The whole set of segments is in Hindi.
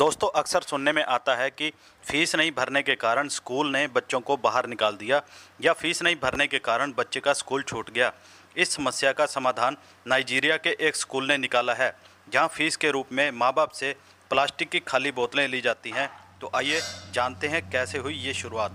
दोस्तों अक्सर सुनने में आता है कि फ़ीस नहीं भरने के कारण स्कूल ने बच्चों को बाहर निकाल दिया या फ़ीस नहीं भरने के कारण बच्चे का स्कूल छूट गया इस समस्या का समाधान नाइजीरिया के एक स्कूल ने निकाला है जहां फ़ीस के रूप में माँ बाप से प्लास्टिक की खाली बोतलें ली जाती हैं तो आइए जानते हैं कैसे हुई ये शुरुआत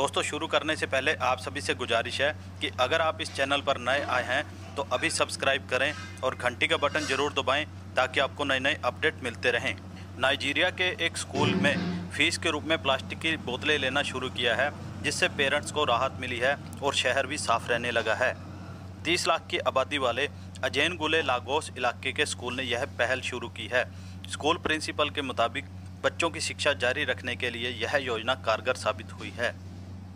दोस्तों शुरू करने से पहले आप सभी से गुजारिश है कि अगर आप इस चैनल पर नए आए हैं तो अभी सब्सक्राइब करें और घंटी का बटन ज़रूर दबाएँ ताकि आपको नए नए अपडेट मिलते रहें नाइजीरिया के एक स्कूल में फीस के रूप में प्लास्टिक की बोतलें लेना शुरू किया है जिससे पेरेंट्स को राहत मिली है और शहर भी साफ रहने लगा है तीस लाख की आबादी वाले अजैन गुले लागोस इलाके के स्कूल ने यह पहल शुरू की है स्कूल प्रिंसिपल के मुताबिक बच्चों की शिक्षा जारी रखने के लिए यह योजना कारगर साबित हुई है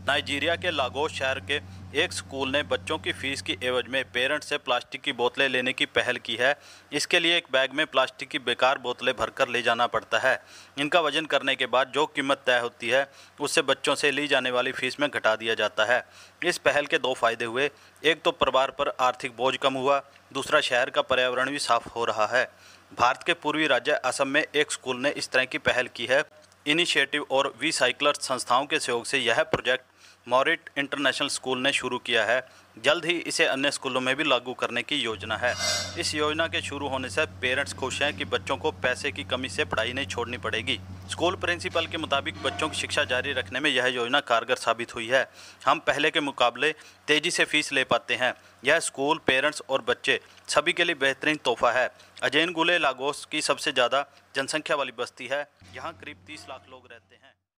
नाइजीरिया के लागोस शहर के एक स्कूल ने बच्चों की फीस की एवज में पेरेंट्स से प्लास्टिक की बोतलें लेने की पहल की है इसके लिए एक बैग में प्लास्टिक की बेकार बोतलें भरकर ले जाना पड़ता है इनका वजन करने के बाद जो कीमत तय होती है उससे बच्चों से ली जाने वाली फ़ीस में घटा दिया जाता है इस पहल के दो फायदे हुए एक तो परिवार पर आर्थिक बोझ कम हुआ दूसरा शहर का पर्यावरण भी साफ हो रहा है भारत के पूर्वी राज्य असम में एक स्कूल ने इस तरह की पहल की है इनिशिएटिव और वी साइकिलर संस्थाओं के सहयोग से यह प्रोजेक्ट मॉरिट इंटरनेशनल स्कूल ने शुरू किया है जल्द ही इसे अन्य स्कूलों में भी लागू करने की योजना है इस योजना के शुरू होने से पेरेंट्स खुश हैं कि बच्चों को पैसे की कमी से पढ़ाई नहीं छोड़नी पड़ेगी स्कूल प्रिंसिपल के मुताबिक बच्चों की शिक्षा जारी रखने में यह योजना कारगर साबित हुई है हम पहले के मुकाबले तेज़ी से फीस ले पाते हैं यह स्कूल पेरेंट्स और बच्चे सभी के लिए बेहतरीन तोहफा है अजैन गुले लागोस की सबसे ज़्यादा जनसंख्या वाली बस्ती है यहाँ करीब तीस लाख लोग रहते हैं